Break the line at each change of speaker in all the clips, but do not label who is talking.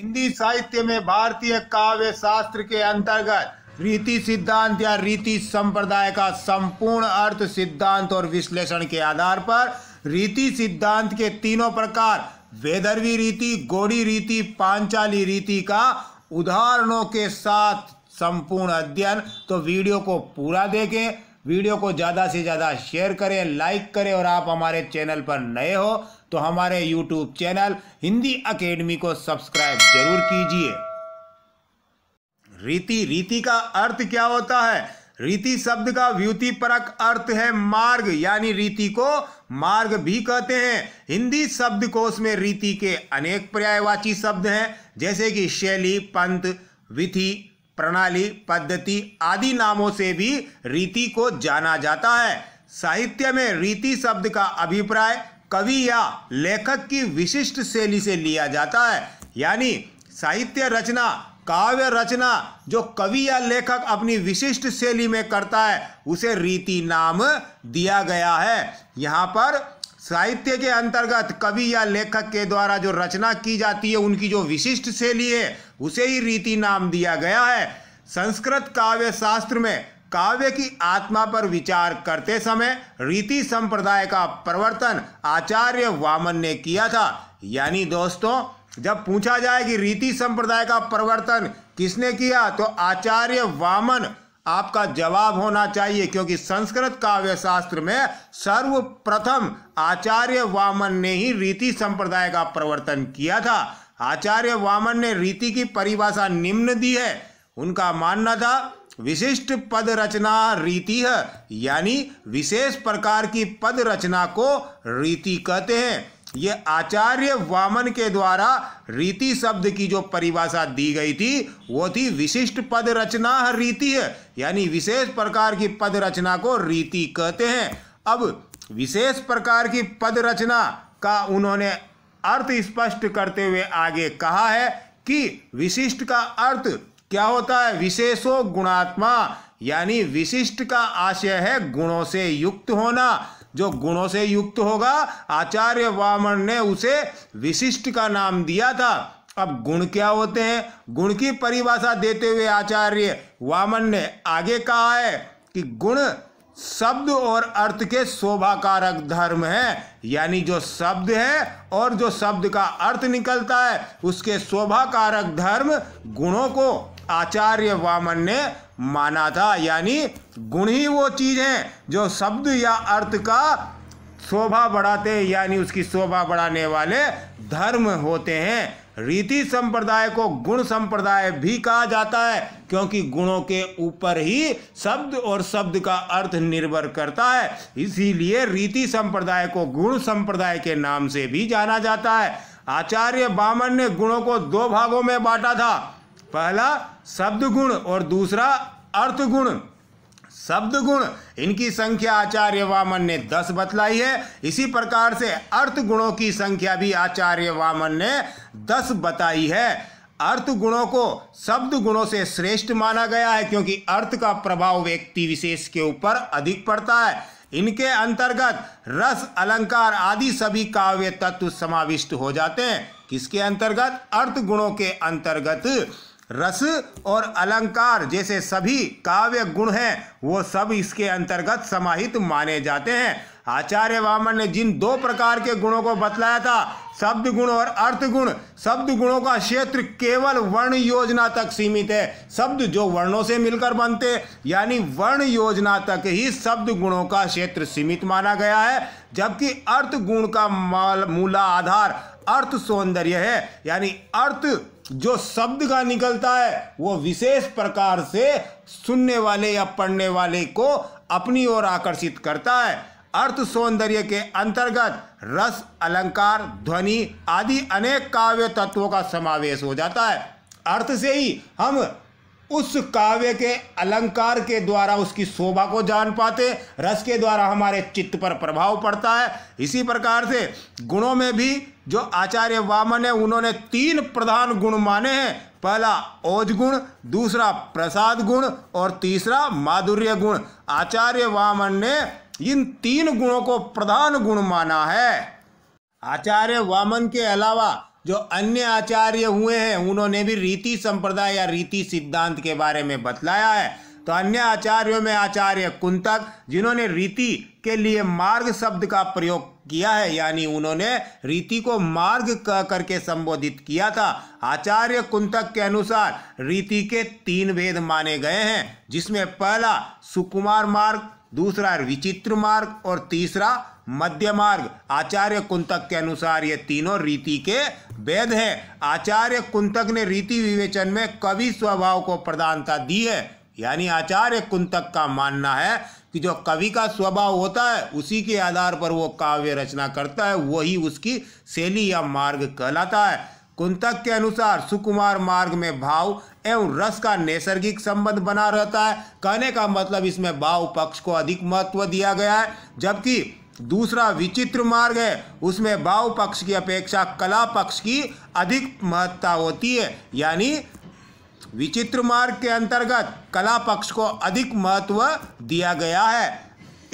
हिंदी साहित्य में भारतीय काव्य शास्त्र के अंतर्गत रीति सिद्धांत या रीति संप्रदाय का संपूर्ण अर्थ सिद्धांत और विश्लेषण के आधार पर रीति सिद्धांत के तीनों प्रकार वेदर्वी रीति गोड़ी रीति पांचाली रीति का उदाहरणों के साथ संपूर्ण अध्ययन तो वीडियो को पूरा देखें वीडियो को ज़्यादा से ज़्यादा शेयर करें लाइक करें और आप हमारे चैनल पर नए हो तो हमारे यूट्यूब चैनल हिंदी अकेडमी को सब्सक्राइब जरूर कीजिए रीति रीति का अर्थ क्या होता है रीति शब्द का व्युति परक अर्थ है मार्ग यानी रीति को मार्ग भी कहते हैं हिंदी शब्दकोश में रीति के अनेक पर्यायवाची शब्द हैं जैसे कि शैली पंथ विधि प्रणाली पद्धति आदि नामों से भी रीति को जाना जाता है साहित्य में रीति शब्द का अभिप्राय कवि या लेखक की विशिष्ट शैली से लिया जाता है यानी साहित्य रचना काव्य रचना जो कवि या लेखक अपनी विशिष्ट शैली में करता है उसे रीति नाम दिया गया है यहाँ पर साहित्य के अंतर्गत कवि या लेखक के द्वारा जो रचना की जाती है उनकी जो विशिष्ट शैली है उसे ही रीति नाम दिया गया है संस्कृत काव्य शास्त्र में काव्य की आत्मा पर विचार करते समय रीति संप्रदाय का प्रवर्तन आचार्य वामन ने किया था यानी दोस्तों जब पूछा जाए कि रीति संप्रदाय का प्रवर्तन किसने किया तो आचार्य वामन आपका जवाब होना चाहिए क्योंकि संस्कृत काव्य शास्त्र में सर्वप्रथम आचार्य वामन ने ही रीति संप्रदाय का प्रवर्तन किया था आचार्य वामन ने रीति की परिभाषा निम्न दी है उनका मानना था विशिष्ट पद रचना रीति है यानी विशेष प्रकार की पद रचना को रीति कहते हैं ये आचार्य वामन के द्वारा रीति शब्द की जो परिभाषा दी गई थी वो थी विशिष्ट पद रचना रीति है यानी विशेष प्रकार की पद रचना को रीति कहते हैं अब विशेष प्रकार की पद रचना का उन्होंने अर्थ स्पष्ट करते हुए आगे कहा है कि विशिष्ट का अर्थ क्या होता है विशेषो गुणात्मा यानी विशिष्ट का आशय है गुणों से युक्त होना जो गुणों से युक्त होगा आचार्य वामन ने उसे विशिष्ट का नाम दिया था अब गुण क्या होते हैं गुण की परिभाषा देते हुए आचार्य वामन ने आगे कहा है कि गुण शब्द और अर्थ के शोभाकारक धर्म है यानी जो शब्द है और जो शब्द का अर्थ निकलता है उसके शोभाकारक धर्म गुणों को आचार्य वामन ने माना था यानी गुण ही वो चीज़ हैं जो शब्द या अर्थ का शोभा बढ़ाते यानी उसकी शोभा बढ़ाने वाले धर्म होते हैं रीति संप्रदाय को गुण संप्रदाय भी कहा जाता है क्योंकि गुणों के ऊपर ही शब्द और शब्द का अर्थ निर्भर करता है इसीलिए रीति संप्रदाय को गुण संप्रदाय के नाम से भी जाना जाता है आचार्य बामन ने गुणों को दो भागों में बांटा था पहला शब्द गुण और दूसरा अर्थ गुण शब्द गुण इनकी संख्या आचार्य वामन ने दस बतलाई है इसी प्रकार से अर्थ गुणों की संख्या भी आचार्य वामन ने दस बताई है अर्थ गुणों को शब्द गुणों से श्रेष्ठ माना गया है क्योंकि अर्थ का प्रभाव व्यक्ति विशेष के ऊपर अधिक पड़ता है इनके अंतर्गत रस अलंकार आदि सभी काव्य तत्व समाविष्ट हो जाते हैं किसके अंतर्गत अर्थ गुणों के अंतर्गत रस और अलंकार जैसे सभी काव्य गुण हैं वो सब इसके अंतर्गत समाहित माने जाते हैं आचार्य वामन ने जिन दो प्रकार के गुणों को बतलाया था शब्द गुण और अर्थ गुण शब्द गुणों का क्षेत्र केवल वर्ण योजना तक सीमित है शब्द जो वर्णों से मिलकर बनते यानी वर्ण योजना तक ही शब्द गुणों का क्षेत्र सीमित माना गया है जबकि अर्थ गुण का मूला आधार अर्थ सौंदर्य है यानी अर्थ जो शब्द का निकलता है वो विशेष प्रकार से सुनने वाले या पढ़ने वाले को अपनी ओर आकर्षित करता है अर्थ सौंदर्य के अंतर्गत रस अलंकार ध्वनि आदि अनेक काव्य तत्वों का समावेश हो जाता है अर्थ से ही हम उस काव्य के अलंकार के द्वारा उसकी शोभा को जान पाते रस के द्वारा हमारे चित्त पर प्रभाव पड़ता है इसी प्रकार से गुणों में भी जो आचार्य वामन है उन्होंने तीन प्रधान गुण माने हैं पहला औज गुण दूसरा प्रसाद गुण और तीसरा माधुर्य गुण आचार्य वामन ने इन तीन गुणों को प्रधान गुण माना है आचार्य वामन के अलावा जो अन्य आचार्य हुए हैं उन्होंने भी रीति संप्रदाय या रीति सिद्धांत के बारे में बतलाया है तो अन्य आचार्यों में आचार्य कुंतक जिन्होंने रीति के लिए मार्ग शब्द का प्रयोग किया है यानी उन्होंने रीति को मार्ग कह करके संबोधित किया था आचार्य कुंतक के अनुसार रीति के तीन भेद माने गए हैं जिसमें पहला सुकुमार मार्ग दूसरा विचित्र मार्ग और तीसरा मध्य मार्ग आचार्य कुंतक के अनुसार ये तीनों रीति के वेद हैं आचार्य कुंतक ने रीति विवेचन में कवि स्वभाव को प्रधानता दी है यानी आचार्य कुंतक का मानना है कि जो कवि का स्वभाव होता है उसी के आधार पर वो काव्य रचना करता है वही उसकी शैली या मार्ग कहलाता है कुंतक के अनुसार सुकुमार मार्ग में भाव एवं रस का नैसर्गिक संबंध बना रहता है कहने का मतलब इसमें भाव पक्ष को अधिक महत्व दिया गया है जबकि दूसरा विचित्र मार्ग है उसमें भाव पक्ष की अपेक्षा कला पक्ष की अधिक महत्ता होती है यानी विचित्र मार्ग के अंतर्गत कला पक्ष को अधिक महत्व दिया गया है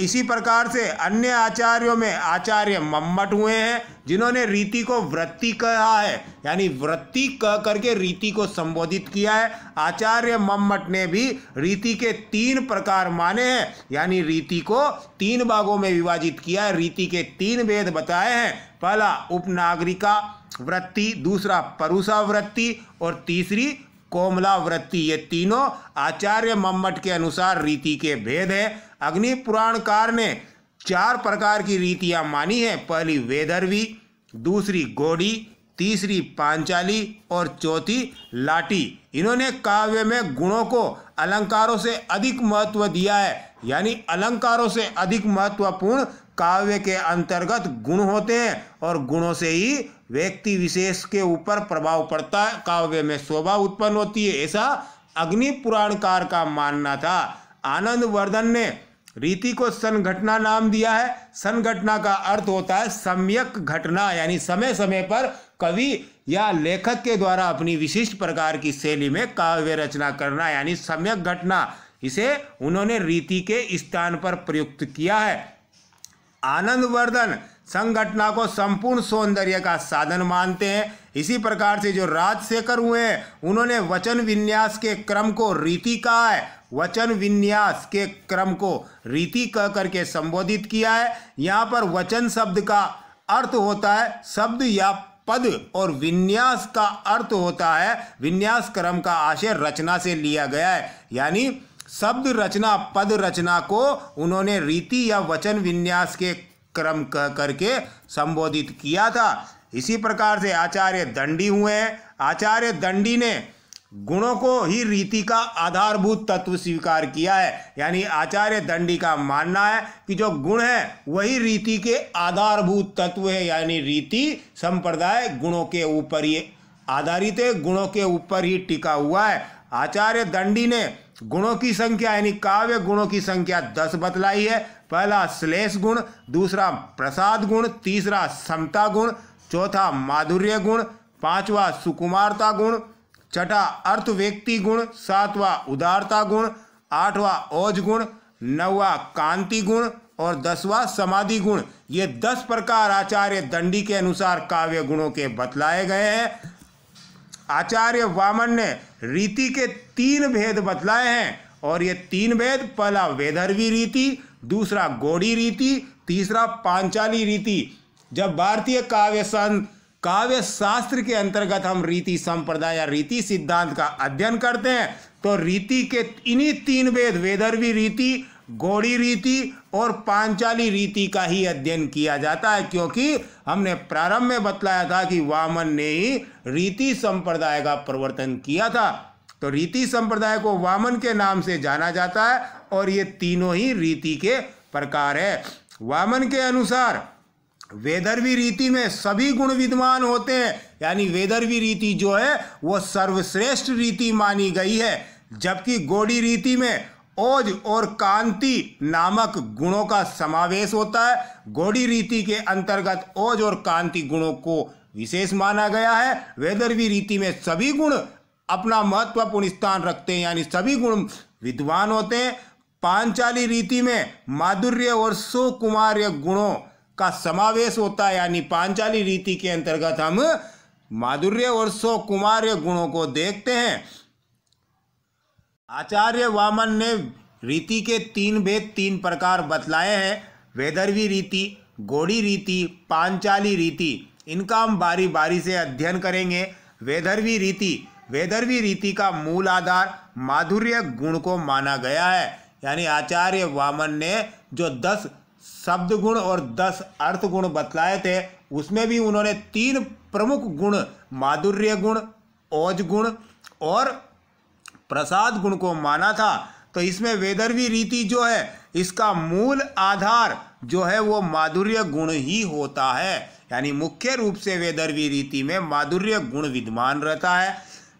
इसी प्रकार से अन्य आचार्यों में आचार्य मम्मट हुए हैं जिन्होंने रीति को वृत्ति कहा है यानी वृत्ति कह करके रीति को संबोधित किया है आचार्य मम्मट ने भी रीति के तीन प्रकार माने हैं यानी रीति को तीन भागों में विभाजित किया है रीति के तीन वेद बताए हैं पहला उपनागरिका वृत्ति दूसरा परुषा वृत्ति और तीसरी कोमलावृत्ति ये तीनों आचार्य मम्मट के अनुसार रीति के भेद है अग्नि पुराणकार ने चार प्रकार की रीतियां मानी है पहली वेदर्वी दूसरी गोड़ी तीसरी पांचाली और चौथी लाठी इन्होंने काव्य में गुणों को अलंकारों से अधिक महत्व दिया है यानी अलंकारों से अधिक महत्वपूर्ण काव्य के अंतर्गत गुण होते हैं और गुणों से ही व्यक्ति विशेष के ऊपर प्रभाव पड़ता है काव्य में शोभा उत्पन्न होती है ऐसा अग्नि पुराणकार का मानना था आनंद वर्धन ने रीति को संघटना नाम दिया है संघटना का अर्थ होता है सम्यक घटना यानी समय समय पर कवि या लेखक के द्वारा अपनी विशिष्ट प्रकार की शैली में काव्य रचना करना यानी सम्यक घटना इसे उन्होंने रीति के स्थान पर प्रयुक्त किया है आनंदवर्धन संघटना को संपूर्ण सौंदर्य का साधन मानते हैं इसी प्रकार से जो राजशेखर हुए हैं उन्होंने वचन विन्यास के क्रम को रीति कहा है वचन विन्यास के क्रम को रीति कह करके संबोधित किया है यहाँ पर वचन शब्द का अर्थ होता है शब्द या पद और विन्यास का अर्थ होता है विन्यास क्रम का आशय रचना से लिया गया है यानी शब्द रचना पद रचना को उन्होंने रीति या वचन विन्यास के क्रम कह करके संबोधित किया था इसी प्रकार से आचार्य दंडी हुए आचार्य दंडी ने गुणों को ही रीति का आधारभूत तत्व स्वीकार किया है यानी आचार्य दंडी का मानना है कि जो गुण है वही रीति के आधारभूत तत्व है यानी रीति संप्रदाय गुणों के ऊपर ही आधारित है गुणों के ऊपर ही टिका हुआ है आचार्य दंडी ने गुणों की संख्या यानी काव्य गुणों की संख्या दस बतलाई है पहला श्लेष गुण दूसरा प्रसाद गुण तीसरा समता गुण चौथा माधुर्य गुण पांचवा सुकुमारता गुण छठा अर्थ व्यक्ति गुण सातवा उदारता गुण आठवा ओज गुण नौवा कांति गुण और दसवां समाधि गुण ये दस प्रकार आचार्य दंडी के अनुसार काव्य गुणों के बतलाए गए हैं आचार्य वामन ने रीति के तीन भेद बतलाए हैं और ये तीन भेद पहला वेदर्वी रीति दूसरा गोड़ी रीति तीसरा पांचाली रीति जब भारतीय काव्य संत काव्य शास्त्र के अंतर्गत हम रीति संप्रदाय या रीति सिद्धांत का अध्ययन करते हैं तो रीति के इन्हीं तीन वेद वेदर्वी रीति गौड़ी रीति और पांचाली रीति का ही अध्ययन किया जाता है क्योंकि हमने प्रारंभ में बतलाया था कि वामन ने ही रीति संप्रदाय का प्रवर्तन किया था तो रीति संप्रदाय को वामन के नाम से जाना जाता है और ये तीनों ही रीति के प्रकार है वामन के अनुसार वेदर्वी रीति में सभी गुण विद्यमान होते हैं यानी वेदर्वी रीति जो है वो सर्वश्रेष्ठ रीति मानी गई है जबकि गोड़ी रीति में ओज और कांति नामक गुणों का समावेश होता है गौड़ी रीति के अंतर्गत ओज और कांति गुणों को विशेष माना गया है वेदरवी रीति में सभी गुण अपना महत्वपूर्ण स्थान रखते हैं यानी सभी गुण विद्वान होते हैं पांचाली रीति में माधुर्य और सुकुमार्य गुणों का समावेश होता है यानी पांचाली रीति के अंतर्गत हम माधुर्य और सौकुमार्य गुणों को देखते हैं आचार्य वामन ने रीति के तीन भेद तीन प्रकार बतलाए हैं वेदर्वी रीति गोड़ी रीति पांचाली रीति इनका हम बारी बारी से अध्ययन करेंगे वेदर्वी रीति वेदर्वी रीति का मूल आधार माधुर्य गुण को माना गया है यानी आचार्य वामन ने जो दस शब्द गुण और दस अर्थ गुण बतलाए थे उसमें भी उन्होंने तीन प्रमुख गुण माधुर्य गुण ओज गुण और प्रसाद गुण को माना था तो इसमें वेदर्वी रीति जो है इसका मूल आधार जो है वो माधुर्य गुण ही होता है यानी मुख्य रूप से वेदर्वी रीति में माधुर्य गुण विद्यमान रहता है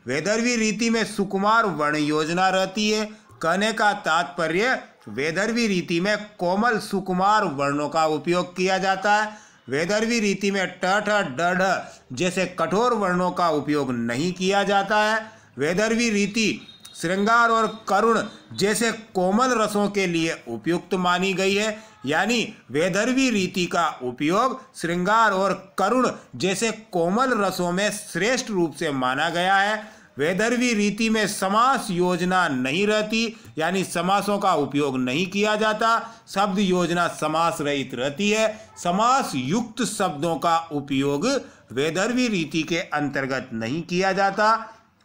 वेदर्वी रीति में सुकुमार वर्ण योजना रहती है कहने का तात्पर्य वेदर्वी रीति में कोमल सुकुमार वर्णों का उपयोग किया जाता है वेदर्वी रीति में टठ डढ़ जैसे कठोर वर्णों का उपयोग नहीं किया जाता है वेदर्वी रीति श्रृंगार और करुण जैसे कोमल रसों के लिए उपयुक्त मानी गई है यानी वेदर्वी रीति का उपयोग श्रृंगार और करुण जैसे कोमल रसों में श्रेष्ठ रूप से माना गया है वेदर्वी रीति में समास योजना नहीं रहती यानी समासों का उपयोग नहीं किया जाता शब्द योजना समास रहित रहती है समास युक्त शब्दों का उपयोग वेदर्वी रीति के अंतर्गत नहीं किया जाता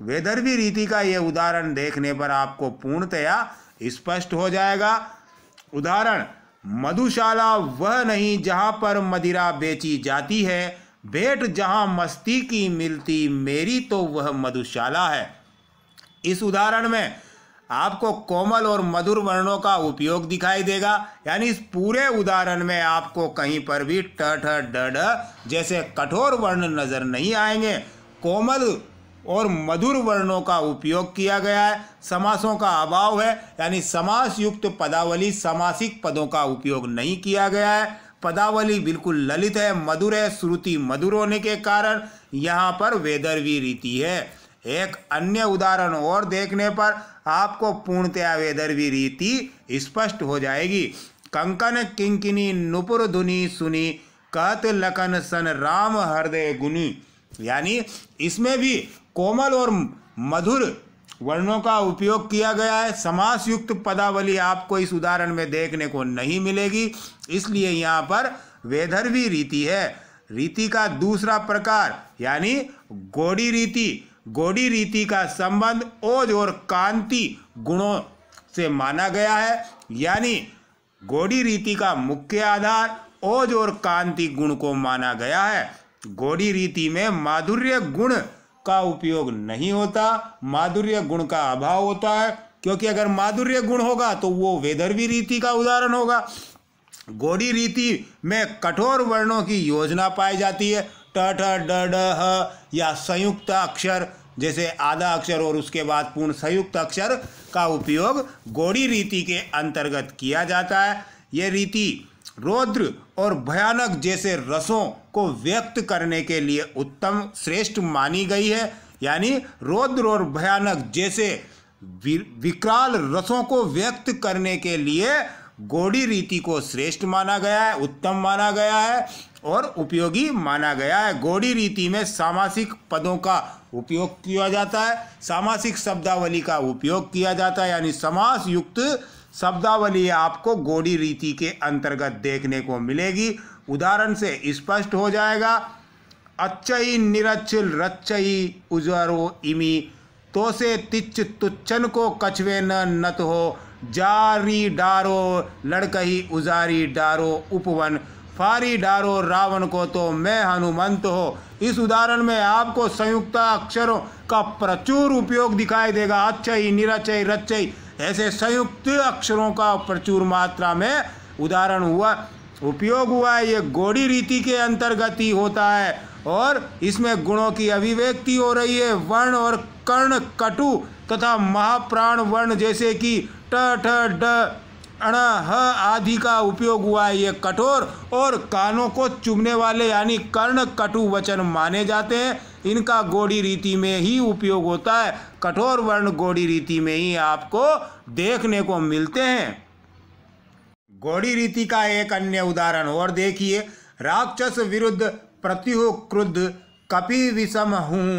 वेदर्वी रीति का यह उदाहरण देखने पर आपको पूर्णतया स्पष्ट हो जाएगा उदाहरण मधुशाला वह नहीं जहाँ पर मदिरा बेची जाती है भेंट जहाँ मस्ती की मिलती मेरी तो वह मधुशाला है इस उदाहरण में आपको कोमल और मधुर वर्णों का उपयोग दिखाई देगा यानी इस पूरे उदाहरण में आपको कहीं पर भी ट ठ ड जैसे कठोर वर्ण नजर नहीं आएंगे कोमल और मधुर वर्णों का उपयोग किया गया है समासों का अभाव है यानी समास युक्त पदावली समासिक पदों का उपयोग नहीं किया गया है पदावली बिल्कुल ललित है मधुर है श्रुति मधुर होने के कारण यहाँ पर वेदर्वी रीति है एक अन्य उदाहरण और देखने पर आपको पूर्णतया वेदर्वी रीति स्पष्ट हो जाएगी कंकन किंकिनी नुपुर धुनी सुनी कहत लखन सन राम हृदय गुनी यानी इसमें भी कोमल और मधुर वर्णों का उपयोग किया गया है समास युक्त पदावली आपको इस उदाहरण में देखने को नहीं मिलेगी इसलिए यहाँ पर वेधर्वी रीति है रीति का दूसरा प्रकार यानी गोड़ी रीति गोड़ी रीति का संबंध ओज और कांति गुणों से माना गया है यानी गोड़ी रीति का मुख्य आधार ओज और कांति गुण को माना गया है गोड़ी रीति में माधुर्य गुण उसका उपयोग नहीं होता माधुर्य गुण का अभाव होता है क्योंकि अगर माधुर्य गुण होगा तो वो वेदर्वी रीति का उदाहरण होगा गोड़ी रीति में कठोर वर्णों की योजना पाई जाती है ट ठ ड ड ह या संयुक्त अक्षर जैसे आधा अक्षर और उसके बाद पूर्ण संयुक्त अक्षर का उपयोग गोड़ी रीति के अंतर्गत किया जाता है ये रीति रौद्र और भयानक जैसे रसों को व्यक्त करने के लिए उत्तम श्रेष्ठ मानी गई है यानी रौद्र और भयानक जैसे विकराल रसों को व्यक्त करने के लिए गोड़ी रीति को श्रेष्ठ माना गया है उत्तम माना गया है और उपयोगी माना गया है गोड़ी रीति में सामासिक पदों का उपयोग किया जाता है सामासिक शब्दावली का उपयोग किया जाता है यानी समास युक्त शब्दावली आपको गोड़ी रीति के अंतर्गत देखने को मिलेगी उदाहरण से स्पष्ट हो जाएगा अच्छई निरचिल रच्चई उजरो इमी से तिच तुच्छन को कछवे न नत हो जारी डारो लड़कही उजारी डारो उपवन फारी डारो रावण को तो मैं हनुमंत हो इस उदाहरण में आपको संयुक्त अक्षरों का प्रचुर उपयोग दिखाई देगा अच्छई निरचय रच्चई ऐसे संयुक्त अक्षरों का प्रचुर मात्रा में उदाहरण हुआ उपयोग हुआ है ये गोड़ी रीति के अंतर्गत ही होता है और इसमें गुणों की अभिव्यक्ति हो रही है वर्ण और कर्ण कटु तथा महाप्राण वर्ण जैसे कि ट ठ ड अण आदि का उपयोग हुआ है ये कठोर और कानों को चुभने वाले यानी कर्ण कटु वचन माने जाते हैं इनका गोड़ी रीति में ही उपयोग होता है कठोर वर्ण गोड़ी रीति में ही आपको देखने को मिलते हैं गोड़ी रीति का एक अन्य उदाहरण और देखिए राक्षस विरुद्ध प्रत्यु क्रुद्ध कपि विषम हूँ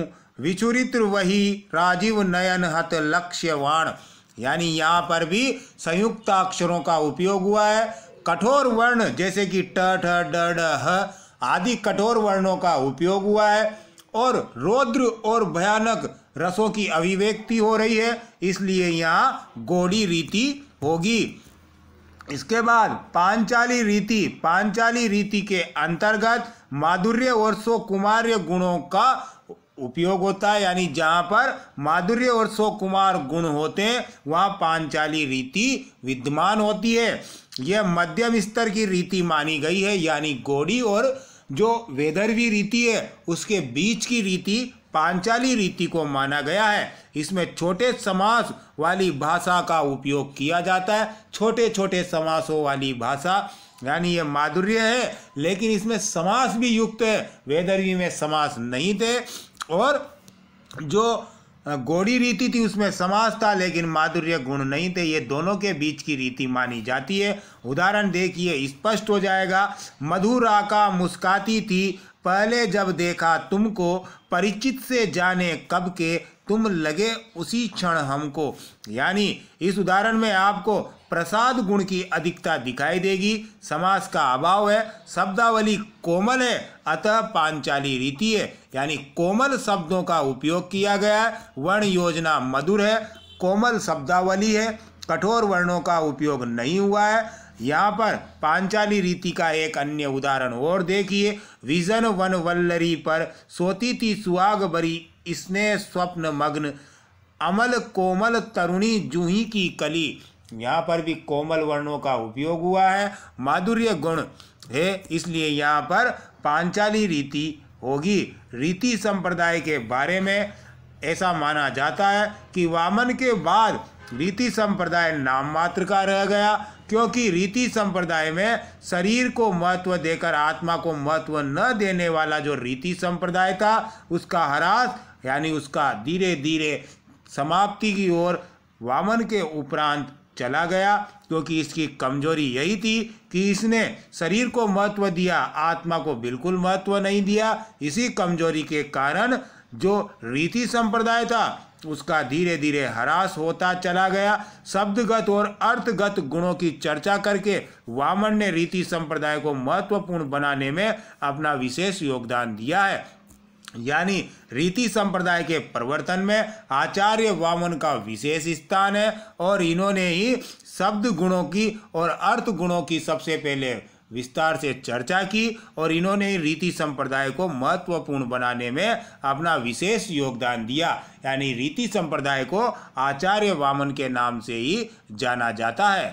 विचुरित्र वही राजीव नयन हत लक्ष्यवाण यानी यहाँ पर भी संयुक्त अक्षरों का उपयोग हुआ है कठोर वर्ण जैसे कि ट ठ ड ह आदि कठोर वर्णों का उपयोग हुआ है और रौद्र और भयानक रसों की अभिव्यक्ति हो रही है इसलिए यहाँ गोड़ी रीति होगी इसके बाद पांचाली रीति पांचाली रीति के अंतर्गत माधुर्य और सो कुमार्य गुणों का उपयोग होता है यानी जहाँ पर माधुर्य और सोकुमार गुण होते हैं वहाँ पांचाली रीति विद्यमान होती है यह मध्यम स्तर की रीति मानी गई है यानी गोड़ी और जो वेदर्वी रीति है उसके बीच की रीति पांचाली रीति को माना गया है इसमें छोटे समास वाली भाषा का उपयोग किया जाता है छोटे छोटे समासों वाली भाषा यानी ये माधुर्य है लेकिन इसमें समास भी युक्त है वेदर्वी में समास नहीं थे और जो गोड़ी रीति थी उसमें समाज था लेकिन माधुर्य गुण नहीं थे ये दोनों के बीच की रीति मानी जाती है उदाहरण देखिए स्पष्ट हो जाएगा मधुरा का मुस्काती थी पहले जब देखा तुमको परिचित से जाने कब के तुम लगे उसी क्षण हमको यानी इस उदाहरण में आपको प्रसाद गुण की अधिकता दिखाई देगी समास का अभाव है शब्दावली कोमल है अतः पांचाली रीति है यानी कोमल शब्दों का उपयोग किया गया है वर्ण योजना मधुर है कोमल शब्दावली है कठोर वर्णों का उपयोग नहीं हुआ है यहाँ पर पांचाली रीति का एक अन्य उदाहरण और देखिए विजन वन वल्लरी पर सोती थी सुहाग बरी इसने स्वप्न मग्न अमल कोमल तरुणी जूही की कली यहाँ पर भी कोमल वर्णों का उपयोग हुआ है माधुर्य गुण है इसलिए यहाँ पर पांचाली रीति होगी रीति संप्रदाय के बारे में ऐसा माना जाता है कि वामन के बाद रीति संप्रदाय नाम मात्र का रह गया क्योंकि रीति संप्रदाय में शरीर को महत्व देकर आत्मा को महत्व न देने वाला जो रीति संप्रदाय था उसका हरास यानी उसका धीरे धीरे समाप्ति की ओर वामन के उपरांत चला गया क्योंकि इसकी कमजोरी यही थी कि इसने शरीर को महत्व दिया आत्मा को बिल्कुल महत्व नहीं दिया इसी कमजोरी के कारण जो रीति संप्रदाय था उसका धीरे धीरे हरास होता चला गया शब्दगत और अर्थगत गुणों की चर्चा करके वामन ने रीति संप्रदाय को महत्वपूर्ण बनाने में अपना विशेष योगदान दिया है यानी रीति संप्रदाय के प्रवर्तन में आचार्य वामन का विशेष स्थान है और इन्होंने ही शब्द गुणों की और अर्थ गुणों की सबसे पहले विस्तार से चर्चा की और इन्होंने रीति संप्रदाय को महत्वपूर्ण बनाने में अपना विशेष योगदान दिया यानी रीति संप्रदाय को आचार्य वामन के नाम से ही जाना जाता है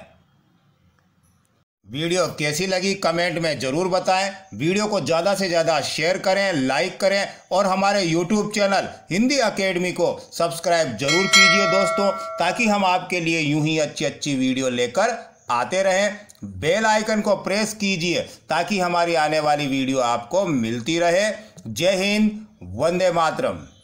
वीडियो कैसी लगी कमेंट में ज़रूर बताएं वीडियो को ज़्यादा से ज़्यादा शेयर करें लाइक करें और हमारे यूट्यूब चैनल हिंदी अकेडमी को सब्सक्राइब जरूर कीजिए दोस्तों ताकि हम आपके लिए यूं ही अच्छी अच्छी वीडियो लेकर आते रहें बेल आइकन को प्रेस कीजिए ताकि हमारी आने वाली वीडियो आपको मिलती रहे जय हिंद वंदे मातरम